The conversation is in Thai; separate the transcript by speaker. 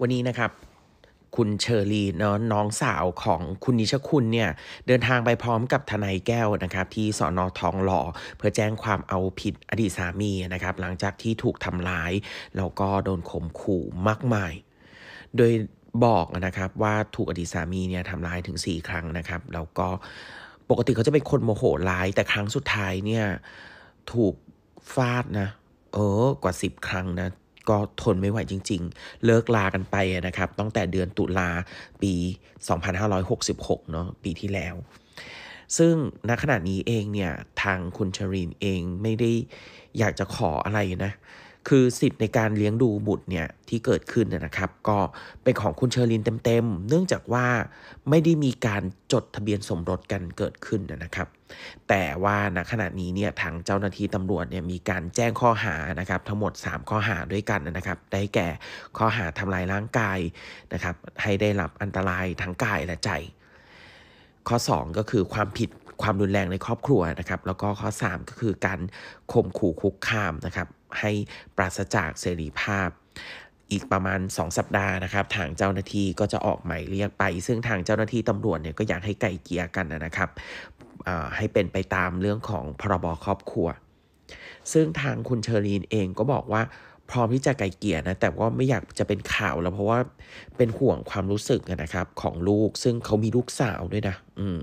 Speaker 1: วันนี้นะครับคุณเชอรีเนาะน้องสาวของคุณนิชคุณเนี่ยเดินทางไปพร้อมกับทนายแก้วนะครับ ที่สอนอทองหล่อ เพื่อแจ้งความเอาผิดอดีตสามีนะครับ หลังจากที่ถูกทำร้าย แล้วก็โดนข่มขู่มากมายโดยบอกนะครับว่าถูกอดีตสามีเนี่ยทำร้ายถึง 4 ครั้งนะครับแล้วก็ปกติเขาจะเป็นคนโมโหร้ายแต่ครั้งสุดท้ายเนี่ยถูกฟาดนะ เออกว่า 10 ครั้งนะก็ทนไม่ไหวจริงๆ เลิกลากันไปนะครับตั้งแต่เดือนตุลาปี 2566เนาะปีที่แล้ว ซึ่งณขณะนี้เองเนี่ยทางคุณชรินเองไม่ได้อยากจะขออะไรนะคือสิทธิ์ในการเลี้ยงดูบุตรเนี่ยที่เกิดขึ้นนะครับก็เป็นของคุณเชอรินเต็มๆ เนื่องจากว่าไม่ได้มีการจดทะเบียนสมรสกันเกิดขึ้นนะครับ แต่ว่าณขณะนี้เนี่ยทางเจ้าหน้าที่ตำรวจเนี่ยมีการแจ้งข้อหานะครับ ทั้งหมด 3 ข้อหาด้วยกันนะครับ ได้แก่ข้อหาทำลายร่างกายนะครับ ให้ได้รับอันตรายทั้งกายและใจ ข้อ 2 ก็คือความผิดความรุนแรงในครอบครัวนะครับ แล้วก็ข้อ 3 ก็คือการข่มขู่คุกคามนะครับให้ปราศจากเสรีภาพ อีกประมาณ 2 สัปดาห์นะครับ ทางเจ้าหน้าที่ก็จะออกหมายเรียกไป ซึ่งทางเจ้าหน้าที่ตำรวจเนี่ยก็อยากให้ไก่เกียกันนะครับให้เป็นไปตามเรื่องของพรบครอบครัว ซึ่งทางคุณเชอรีนเองก็บอกว่า พร้อมที่จะไกลเกี่ยนะแต่ว่าไม่อยากจะเป็นข่าวแล้วเพราะว่าเป็นห่วงความรู้สึกนะครับ ของลูกซึ่งเขามีลูกสาวด้วยนะอืม